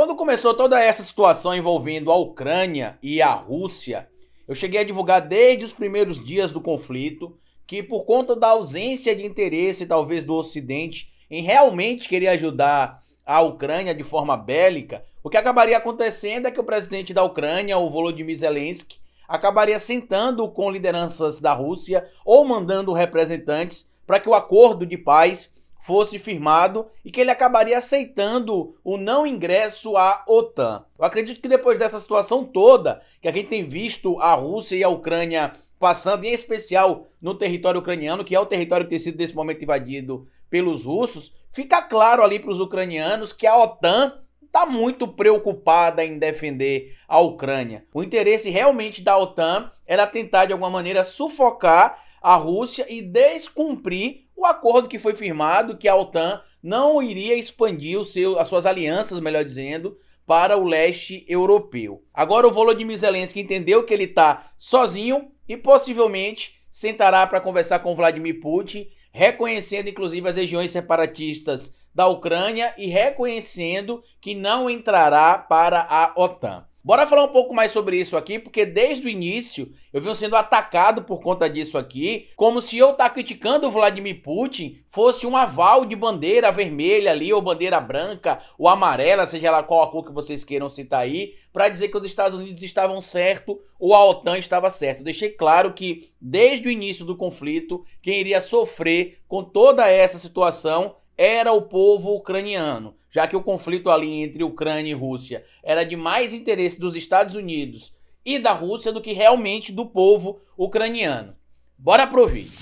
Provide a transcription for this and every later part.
Quando começou toda essa situação envolvendo a Ucrânia e a Rússia, eu cheguei a divulgar desde os primeiros dias do conflito que, por conta da ausência de interesse, talvez, do Ocidente em realmente querer ajudar a Ucrânia de forma bélica, o que acabaria acontecendo é que o presidente da Ucrânia, o Volodymyr Zelensky, acabaria sentando com lideranças da Rússia ou mandando representantes para que o acordo de paz fosse firmado e que ele acabaria aceitando o não ingresso à OTAN. Eu acredito que depois dessa situação toda, que a gente tem visto a Rússia e a Ucrânia passando, em especial no território ucraniano, que é o território que tem sido nesse momento invadido pelos russos, fica claro ali para os ucranianos que a OTAN está muito preocupada em defender a Ucrânia. O interesse realmente da OTAN era tentar, de alguma maneira, sufocar a Rússia e descumprir o acordo que foi firmado que a OTAN não iria expandir seu, as suas alianças, melhor dizendo, para o leste europeu. Agora o Volodymyr Zelensky entendeu que ele está sozinho e possivelmente sentará para conversar com Vladimir Putin, reconhecendo inclusive as regiões separatistas da Ucrânia e reconhecendo que não entrará para a OTAN. Bora falar um pouco mais sobre isso aqui, porque desde o início eu venho sendo atacado por conta disso aqui, como se eu estar tá criticando o Vladimir Putin fosse um aval de bandeira vermelha ali, ou bandeira branca, ou amarela, seja lá qual a cor que vocês queiram citar aí, para dizer que os Estados Unidos estavam certo ou a OTAN estava certo. Deixei claro que desde o início do conflito, quem iria sofrer com toda essa situação era o povo ucraniano já que o conflito ali entre Ucrânia e Rússia era de mais interesse dos Estados Unidos e da Rússia do que realmente do povo ucraniano. Bora pro vídeo.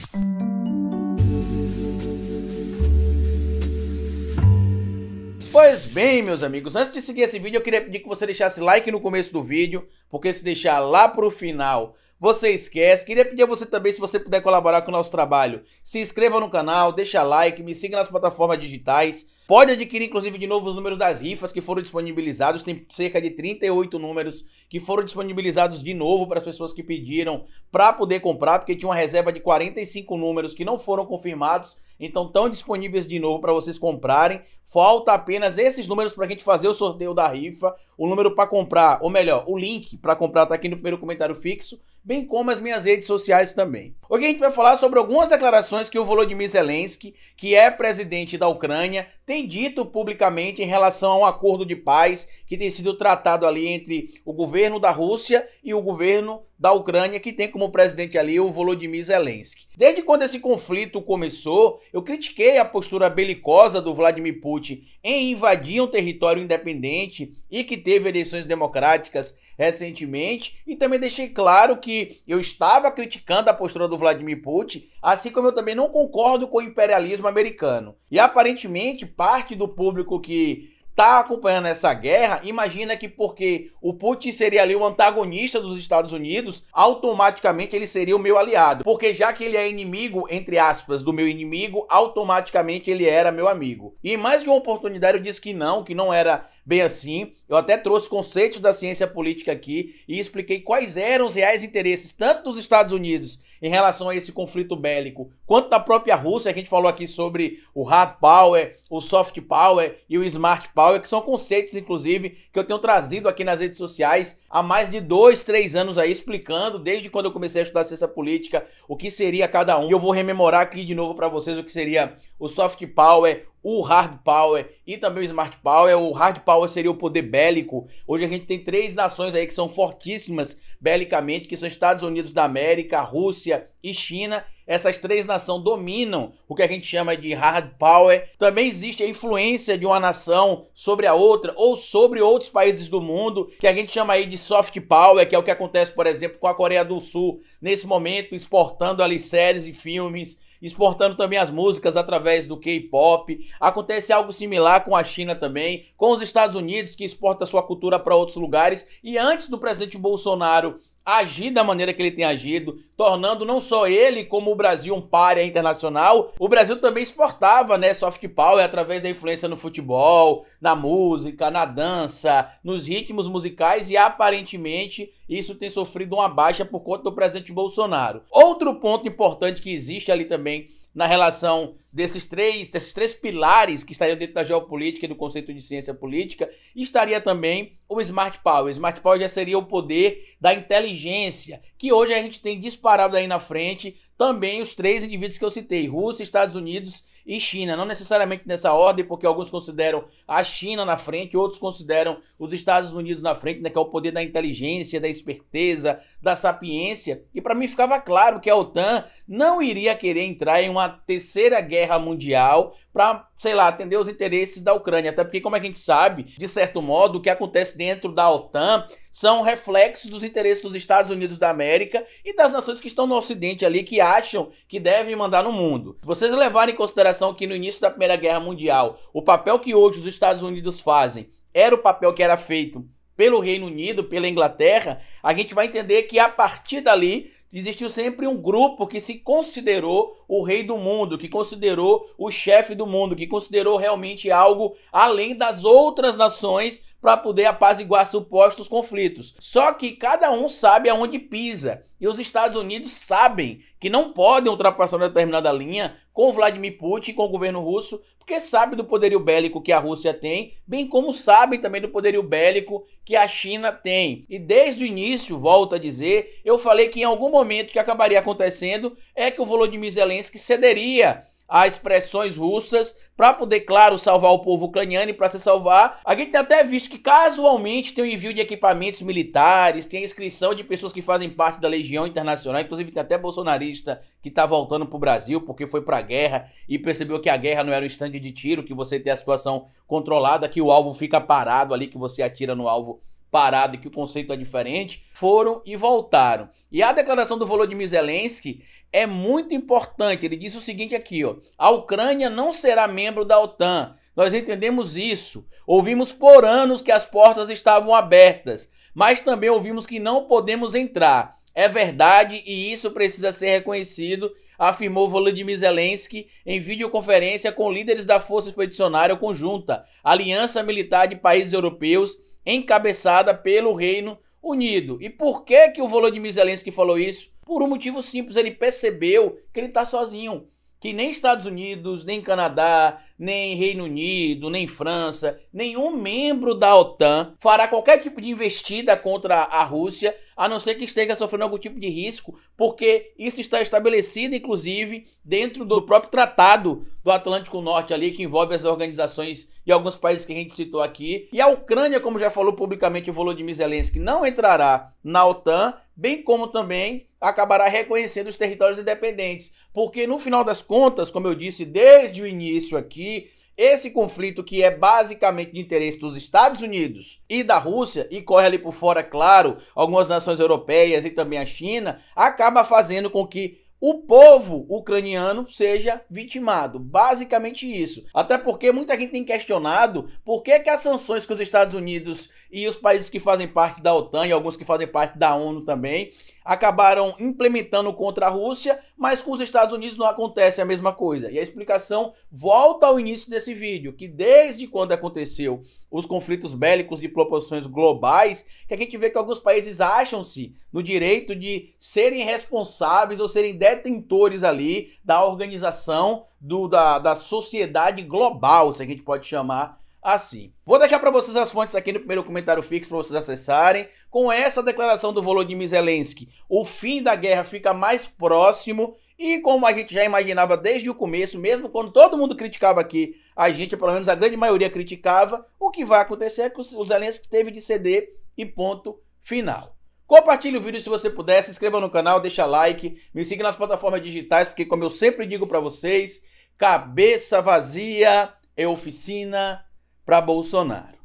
Pois bem, meus amigos, antes de seguir esse vídeo, eu queria pedir que você deixasse like no começo do vídeo, porque se deixar lá pro final, você esquece. Queria pedir a você também, se você puder colaborar com o nosso trabalho, se inscreva no canal, deixa like, me siga nas plataformas digitais. Pode adquirir, inclusive, de novo os números das rifas que foram disponibilizados. Tem cerca de 38 números que foram disponibilizados de novo para as pessoas que pediram para poder comprar, porque tinha uma reserva de 45 números que não foram confirmados. Então, estão disponíveis de novo para vocês comprarem. Falta apenas esses números para a gente fazer o sorteio da rifa. O número para comprar, ou melhor, o link para comprar está aqui no primeiro comentário fixo bem como as minhas redes sociais também. Hoje a gente vai falar sobre algumas declarações que o Volodymyr Zelensky, que é presidente da Ucrânia, tem dito publicamente em relação a um acordo de paz que tem sido tratado ali entre o governo da Rússia e o governo da Ucrânia, que tem como presidente ali o Volodymyr Zelensky. Desde quando esse conflito começou, eu critiquei a postura belicosa do Vladimir Putin em invadir um território independente e que teve eleições democráticas recentemente, e também deixei claro que eu estava criticando a postura do Vladimir Putin, assim como eu também não concordo com o imperialismo americano. E aparentemente parte do público que está acompanhando essa guerra, imagina que porque o Putin seria ali o antagonista dos Estados Unidos, automaticamente ele seria o meu aliado. Porque já que ele é inimigo, entre aspas, do meu inimigo, automaticamente ele era meu amigo. E em mais de uma oportunidade eu disse que não, que não era bem assim. Eu até trouxe conceitos da ciência política aqui e expliquei quais eram os reais interesses tanto dos Estados Unidos em relação a esse conflito bélico, quanto da própria Rússia, que a gente falou aqui sobre o hard power, o soft power e o smart power Power, que são conceitos, inclusive, que eu tenho trazido aqui nas redes sociais há mais de dois, três anos aí, explicando desde quando eu comecei a estudar ciência política o que seria cada um. E eu vou rememorar aqui de novo para vocês o que seria o soft power, o hard power e também o smart power. O hard power seria o poder bélico. Hoje a gente tem três nações aí que são fortíssimas belicamente, que são Estados Unidos da América, Rússia e China essas três nações dominam o que a gente chama de hard power. Também existe a influência de uma nação sobre a outra ou sobre outros países do mundo, que a gente chama aí de soft power, que é o que acontece, por exemplo, com a Coreia do Sul nesse momento, exportando ali séries e filmes exportando também as músicas através do K-pop. Acontece algo similar com a China também, com os Estados Unidos que exporta sua cultura para outros lugares. E antes do presidente Bolsonaro agir da maneira que ele tem agido, tornando não só ele, como o Brasil, um páreo internacional. O Brasil também exportava né, soft power através da influência no futebol, na música, na dança, nos ritmos musicais e aparentemente isso tem sofrido uma baixa por conta do presidente Bolsonaro. Outro ponto importante que existe ali também na relação desses três, desses três pilares que estariam dentro da geopolítica e do conceito de ciência política, estaria também o Smart Power. O Smart Power já seria o poder da inteligência, que hoje a gente tem disparado aí na frente também os três indivíduos que eu citei: Rússia, Estados Unidos e China. Não necessariamente nessa ordem, porque alguns consideram a China na frente, outros consideram os Estados Unidos na frente, né, que é o poder da inteligência, da esperteza, da sapiência. E para mim ficava claro que a OTAN não iria querer entrar em uma terceira guerra guerra mundial para, sei lá, atender os interesses da Ucrânia. Até porque, como a gente sabe, de certo modo, o que acontece dentro da OTAN são reflexos dos interesses dos Estados Unidos da América e das nações que estão no Ocidente ali, que acham que devem mandar no mundo. Se vocês levarem em consideração que no início da Primeira Guerra Mundial, o papel que hoje os Estados Unidos fazem era o papel que era feito pelo Reino Unido, pela Inglaterra, a gente vai entender que a partir dali existiu sempre um grupo que se considerou o rei do mundo, que considerou o chefe do mundo, que considerou realmente algo além das outras nações para poder apaziguar supostos conflitos. Só que cada um sabe aonde pisa. E os Estados Unidos sabem que não podem ultrapassar uma determinada linha com Vladimir Putin, com o governo russo, porque sabe do poderio bélico que a Rússia tem, bem como sabem também do poderio bélico que a China tem. E desde o início, volto a dizer, eu falei que em algum momento que acabaria acontecendo é que o Volodymyr Zelensky cederia a expressões russas para poder, claro, salvar o povo ucraniano e para se salvar. A gente tem até visto que casualmente tem o envio de equipamentos militares, tem a inscrição de pessoas que fazem parte da Legião Internacional, inclusive tem até bolsonarista que tá voltando pro Brasil porque foi pra guerra e percebeu que a guerra não era um stand de tiro, que você tem a situação controlada, que o alvo fica parado ali, que você atira no alvo parado e que o conceito é diferente, foram e voltaram. E a declaração do Volodymyr Zelensky é muito importante. Ele disse o seguinte aqui, ó: "A Ucrânia não será membro da OTAN. Nós entendemos isso. Ouvimos por anos que as portas estavam abertas, mas também ouvimos que não podemos entrar. É verdade e isso precisa ser reconhecido afirmou Volodymyr Zelensky em videoconferência com líderes da Força Expedicionária Conjunta, Aliança Militar de Países Europeus, encabeçada pelo Reino Unido. E por que, que o Volodymyr Zelensky falou isso? Por um motivo simples, ele percebeu que ele está sozinho que nem Estados Unidos, nem Canadá, nem Reino Unido, nem França, nenhum membro da OTAN fará qualquer tipo de investida contra a Rússia a não ser que esteja sofrendo algum tipo de risco, porque isso está estabelecido, inclusive, dentro do próprio tratado do Atlântico Norte ali, que envolve as organizações e alguns países que a gente citou aqui. E a Ucrânia, como já falou publicamente o Volodymyr Zelensky, não entrará na OTAN, bem como também acabará reconhecendo os territórios independentes. Porque, no final das contas, como eu disse desde o início aqui, esse conflito que é basicamente de interesse dos Estados Unidos e da Rússia, e corre ali por fora, claro, algumas nações europeias e também a China, acaba fazendo com que o povo ucraniano seja vitimado. Basicamente isso. Até porque muita gente tem questionado por que, que as sanções que os Estados Unidos e os países que fazem parte da OTAN e alguns que fazem parte da ONU também acabaram implementando contra a Rússia, mas com os Estados Unidos não acontece a mesma coisa. E a explicação volta ao início desse vídeo, que desde quando aconteceu os conflitos bélicos de proporções globais, que a gente vê que alguns países acham-se no direito de serem responsáveis ou serem detentores ali da organização do, da, da sociedade global, se a gente pode chamar assim. Vou deixar para vocês as fontes aqui no primeiro comentário fixo para vocês acessarem. Com essa declaração do Volodymyr Zelensky, o fim da guerra fica mais próximo e como a gente já imaginava desde o começo, mesmo quando todo mundo criticava aqui, a gente, pelo menos a grande maioria criticava, o que vai acontecer é que o Zelensky teve de ceder e ponto final. Compartilhe o vídeo se você puder, se inscreva no canal, deixa like, me siga nas plataformas digitais, porque como eu sempre digo para vocês, cabeça vazia é oficina para Bolsonaro.